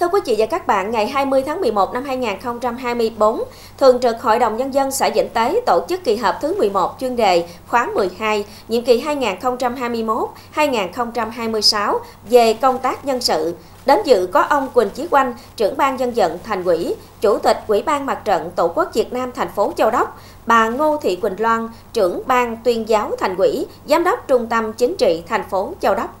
Thưa quý vị và các bạn, ngày 20 tháng 11 năm 2024, Thường trực Hội đồng Nhân dân xã Vĩnh Tế tổ chức kỳ họp thứ 11 chuyên đề khóa 12, nhiệm kỳ 2021-2026 về công tác nhân sự. Đến dự có ông Quỳnh Chí Quanh, trưởng ban dân vận thành ủy, chủ tịch Ủy ban Mặt trận Tổ quốc Việt Nam thành phố Châu Đốc, bà Ngô Thị Quỳnh Loan, trưởng ban tuyên giáo thành ủy, giám đốc trung tâm chính trị thành phố Châu Đốc.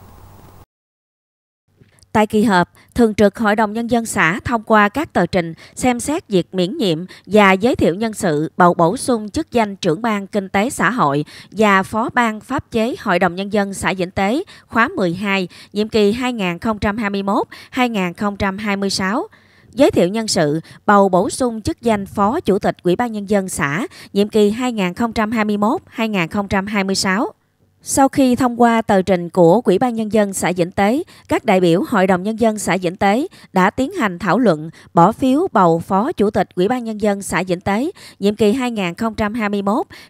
Tại kỳ họp, Thường trực Hội đồng Nhân dân xã thông qua các tờ trình xem xét việc miễn nhiệm và giới thiệu nhân sự bầu bổ sung chức danh trưởng ban Kinh tế xã hội và phó ban pháp chế Hội đồng Nhân dân xã Vĩnh Tế khóa 12, nhiệm kỳ 2021-2026 giới thiệu nhân sự, bầu bổ sung chức danh Phó Chủ tịch Ủy ban Nhân dân xã, nhiệm kỳ 2021-2026, sau khi thông qua tờ trình của Ủy ban Nhân dân xã Vĩnh Tế, các đại biểu Hội đồng Nhân dân xã Vĩnh Tế đã tiến hành thảo luận, bỏ phiếu bầu Phó Chủ tịch Ủy ban Nhân dân xã Vĩnh Tế, nhiệm kỳ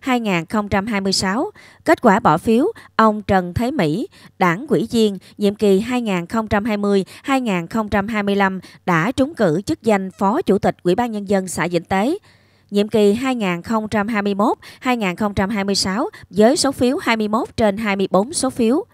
2021-2026. Kết quả bỏ phiếu, ông Trần Thế Mỹ, đảng ủy viên, nhiệm kỳ 2020-2025 đã trúng cử chức danh Phó Chủ tịch Ủy ban Nhân dân xã Vĩnh Tế nhiệm kỳ 2021-2026 với số phiếu 21 trên 24 số phiếu.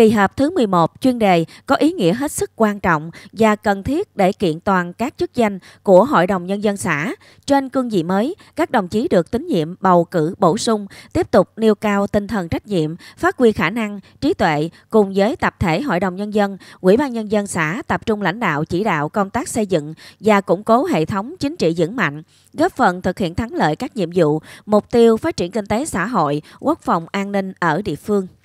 Kỳ họp thứ 11 chuyên đề có ý nghĩa hết sức quan trọng và cần thiết để kiện toàn các chức danh của Hội đồng Nhân dân xã. Trên cương vị mới, các đồng chí được tín nhiệm bầu cử bổ sung, tiếp tục nêu cao tinh thần trách nhiệm, phát huy khả năng, trí tuệ cùng với tập thể Hội đồng Nhân dân, Ủy ban Nhân dân xã tập trung lãnh đạo chỉ đạo công tác xây dựng và củng cố hệ thống chính trị vững mạnh, góp phần thực hiện thắng lợi các nhiệm vụ, mục tiêu phát triển kinh tế xã hội, quốc phòng an ninh ở địa phương.